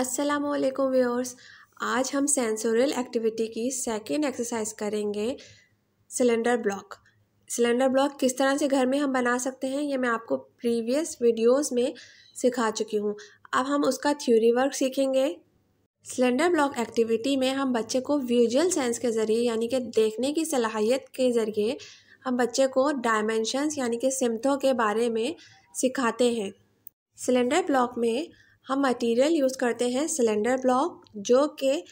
अस्सलाम वालेकुम व्यूअर्स आज हम सेंसोरियल एक्टिविटी की सेकेंड एक्सरसाइज करेंगे सिलेंडर ब्लॉक सिलेंडर ब्लॉक किस तरह से घर में हम बना सकते हैं ये मैं आपको प्रीवियस वीडियोस में सिखा चुकी हूँ अब हम उसका थ्योरी वर्क सीखेंगे सिलेंडर ब्लॉक एक्टिविटी में हम बच्चे को विजुअल सेंस के ज़रिए यानी कि देखने की सलाहियत के ज़रिए हम बच्चे को डायमेंशंस यानी कि सिमतों के बारे में सिखाते हैं सिलेंडर ब्लॉक में हम मटेरियल यूज़ करते हैं सिलेंडर ब्लॉक जो कि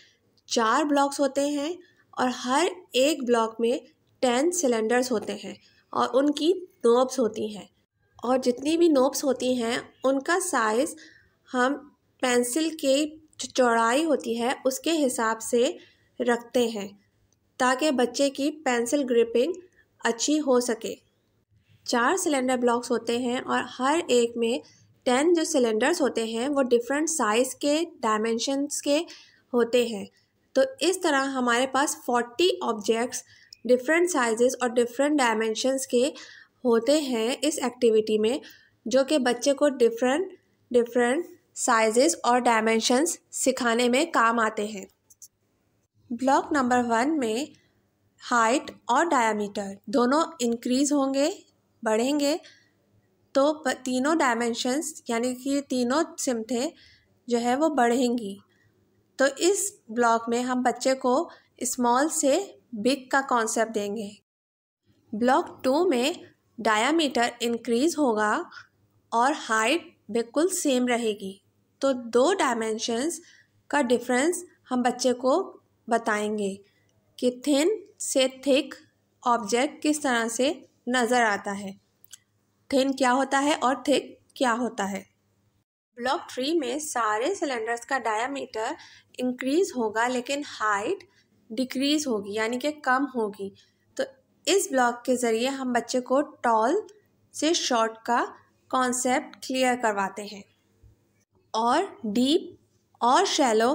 चार ब्लॉक्स होते हैं और हर एक ब्लॉक में टेन सिलेंडर्स होते हैं और उनकी नोब्स होती हैं और जितनी भी नोब्स होती हैं उनका साइज़ हम पेंसिल के जो चौड़ाई होती है उसके हिसाब से रखते हैं ताकि बच्चे की पेंसिल ग्रिपिंग अच्छी हो सके चार सिलेंडर ब्लॉक्स होते हैं और हर एक में टेन जो सिलेंडर्स होते हैं वो डिफरेंट साइज़ के डायमेंशंस के होते हैं तो इस तरह हमारे पास फोर्टी ऑब्जेक्ट्स डिफरेंट साइजेस और डिफरेंट डायमेंशंस के होते हैं इस एक्टिविटी में जो कि बच्चे को डिफरेंट डिफरेंट साइजेस और डायमेंशंस सिखाने में काम आते हैं ब्लॉक नंबर वन में हाइट और डायामीटर दोनों इंक्रीज़ होंगे बढ़ेंगे तो तीनों डायमेंशंस यानी कि तीनों सिमटें जो है वो बढ़ेंगी तो इस ब्लॉक में हम बच्चे को स्मॉल से बिग का कॉन्सेप्ट देंगे ब्लॉक टू में डायामीटर इंक्रीज होगा और हाइट बिल्कुल सेम रहेगी तो दो डायमेंशंस का डिफरेंस हम बच्चे को बताएंगे कि थिन से थिक ऑब्जेक्ट किस तरह से नज़र आता है थिन क्या होता है और थिक क्या होता है ब्लॉक थ्री में सारे सिलेंडर्स का डायामीटर इंक्रीज होगा लेकिन हाइट डिक्रीज होगी यानी कि कम होगी तो इस ब्लॉक के ज़रिए हम बच्चे को टॉल से शॉर्ट का कॉन्सेप्ट क्लियर करवाते हैं और डीप और शैलो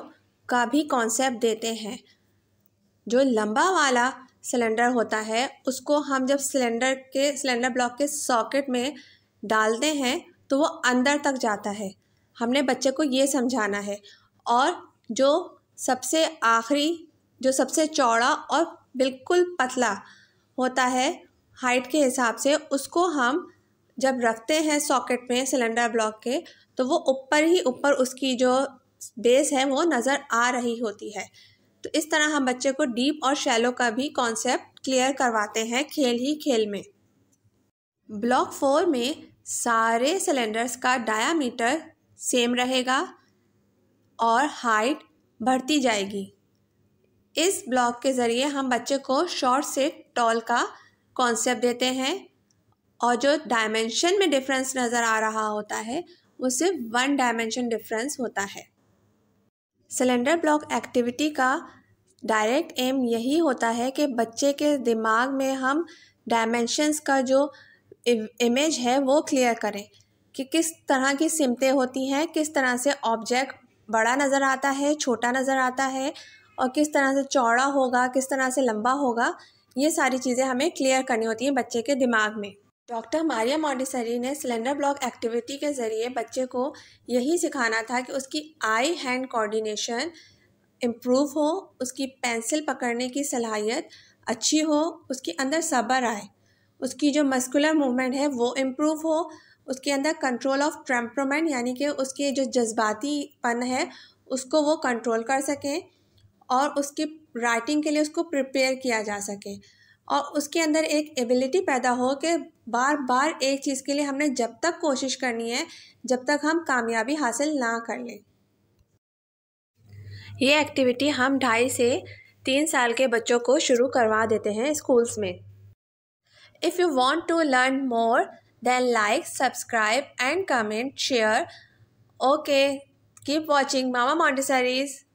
का भी कॉन्सेप्ट देते हैं जो लंबा वाला सिलेंडर होता है उसको हम जब सिलेंडर के सिलेंडर ब्लॉक के सॉकेट में डालते हैं तो वो अंदर तक जाता है हमने बच्चे को ये समझाना है और जो सबसे आखिरी जो सबसे चौड़ा और बिल्कुल पतला होता है हाइट के हिसाब से उसको हम जब रखते हैं सॉकेट में सिलेंडर ब्लॉक के तो वो ऊपर ही ऊपर उसकी जो बेस है वो नज़र आ रही होती है तो इस तरह हम बच्चे को डीप और शैलो का भी कॉन्सेप्ट क्लियर करवाते हैं खेल ही खेल में ब्लॉक फोर में सारे सिलेंडर्स का डायामीटर सेम रहेगा और हाइट बढ़ती जाएगी इस ब्लॉक के ज़रिए हम बच्चे को शॉर्ट से टॉल का कॉन्सेप्ट देते हैं और जो डायमेंशन में डिफरेंस नज़र आ रहा होता है वो सिर्फ वन डायमेंशन डिफरेंस होता है सिलेंडर ब्लॉक एक्टिविटी का डायरेक्ट एम यही होता है कि बच्चे के दिमाग में हम डायमेंशंस का जो इमेज है वो क्लियर करें कि किस तरह की सिमतें होती हैं किस तरह से ऑब्जेक्ट बड़ा नज़र आता है छोटा नज़र आता है और किस तरह से चौड़ा होगा किस तरह से लंबा होगा ये सारी चीज़ें हमें क्लियर करनी होती हैं बच्चे के दिमाग में डॉक्टर मारिया मॉडिसरी ने सिलेंडर ब्लॉक एक्टिविटी के ज़रिए बच्चे को यही सिखाना था कि उसकी आई हैंड कोऑर्डिनेशन इम्प्रूव हो उसकी पेंसिल पकड़ने की सलाहियत अच्छी हो उसके अंदर सब्र आए उसकी जो मस्कुलर मूवमेंट है वो इम्प्रूव हो उसके अंदर कंट्रोल ऑफ ट्रम्प्रोमेंट यानी कि उसके जो जज्बातीपन है उसको वो कंट्रोल कर सकें और उसकी राइटिंग के लिए उसको प्रिपेयर किया जा सके और उसके अंदर एक एबिलिटी पैदा हो कि बार बार एक चीज़ के लिए हमने जब तक कोशिश करनी है जब तक हम कामयाबी हासिल ना कर लें ये एक्टिविटी हम ढाई से तीन साल के बच्चों को शुरू करवा देते हैं स्कूल्स में if you want to learn more then like subscribe and comment share okay keep watching mama मॉन्टेसरीज़